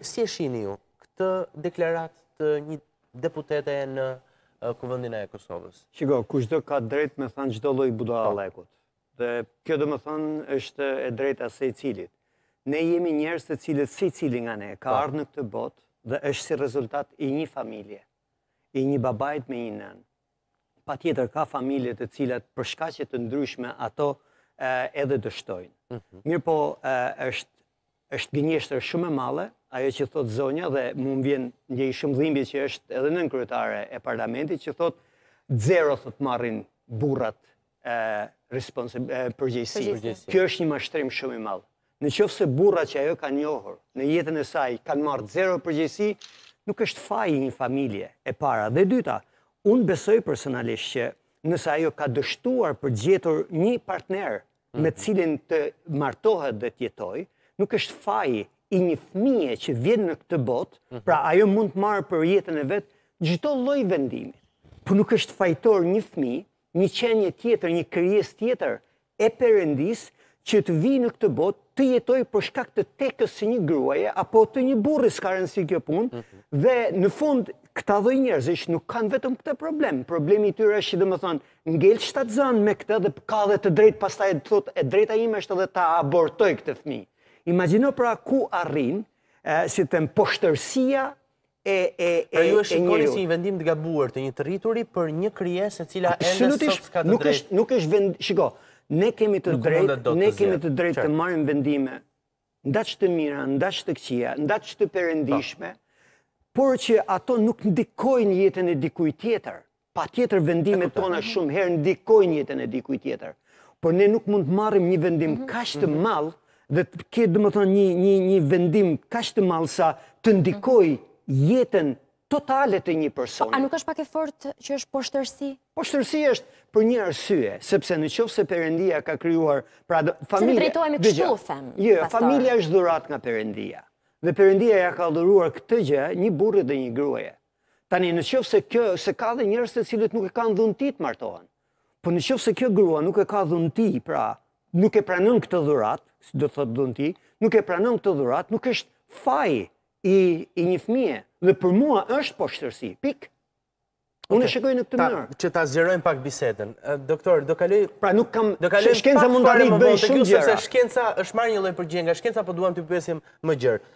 Si e shini ju këtë deklarat të një deputete në këvëndin e Kosovës? Shiko, kushtë ka drejt me thanë gjdo loj buda po. Dhe kjo dhe me thanë është e drejt asë e cilit. Ne jemi njerës të cilit si cili nga ne, ka po. ardhë në këtë botë dhe është si rezultat i një familje, i një babajt me një nënë. Pa tjetër ka familje të cilat përshkashet të ndryshme ato edhe dështojnë. Mhm. Mirë po është është gënjeshtër shumë e male, ajo që thot zonja dhe mu më vjen një i shumë dhimbje që është edhe në kryetare e parlamentit që thot zero thot marrin burrat e, përgjësi. Kjo është një mashtrim shumë i malë. Në qofë se burrat që ajo ka njohër në jetën e saj kanë marrë zero përgjësi, nuk është faj një familje e para. Dhe dyta, unë besoj personalisht që nëse ajo ka dështuar për gjetur një partner me mhm. cilin të martohet dhe të jetojë, nuk është faji i një fëmije që vjen në këtë botë, mhm. pra ajo mund të marë për jetën e vetë, gjitho loj vendimi, për po nuk është fajtor një fëmi, një qenje tjetër, një kërjes tjetër e përëndis, që të vi në këtë botë, të jetoj për shkak të tekës si një gruaje, apo të një burri s'ka si kjo punë, mhm. dhe në fund, këta dhe njerëzish nuk kanë vetëm këtë problem. Problemi të tyre është që dhe më thonë, ngellë shtatë zanë me këtë dhe ka dhe të drejtë pastaj e të thotë, e drejta ime është edhe ta abortoj këtë fmi. Imagino pra ku arrin, si të më poshtërsia e njërë. E pra ju e shikoni si një vendim të gabuar të një të rrituri për një krijesë e cila e sot s'ka të drejtë. Nuk është vend... Shiko, ne kemi të drejtë, ne kemi të drejtë të marim vendime nda që të mira, nda që të këqia, nda që të përëndishme, por që ato nuk ndikojnë jetën e dikuj tjetër, pa tjetër vendime tona shumë herë ndikojnë jetën e dikuj tjetër, por ne nuk mund të një vendim mhm. kashtë malë, mhm dhe të ke dhe më thonë një, një, një vendim kashtë malë sa të ndikoj mhm. jetën totale të një po, personi. A nuk është pak e fort që është poshtërsi? Poshtërsi është për një arsye, sepse në qovë se përëndia ka kryuar... Pra, dhe, familje, se në drejtojme kështu, them, jo, familja familia është dhurat nga përëndia. Dhe përëndia ja ka dhuruar këtë gjë, një burë dhe një gruaje. Tani, në qovë se, kjo, se ka dhe njërës të cilët nuk e kanë dhuntit martohen. Po në qovë se kjo grua nuk e ka dhunti, pra, nuk e pranon këtë dhurat, si do thotë dhënë ti, nuk e pranon këtë dhurat, nuk është faj i, i një fëmije. Dhe për mua është po shtërsi, pik. Unë e shëkoj në këtë mërë. mënyrë. Që ta zgjerojnë pak bisedën. Doktor, do kaloj Pra nuk kam do kaloj shkenca mund të arrit bëj shumë gjëra. Sepse shkenca është marrë një lloj për nga shkenca, po duam të pyesim më gjerë.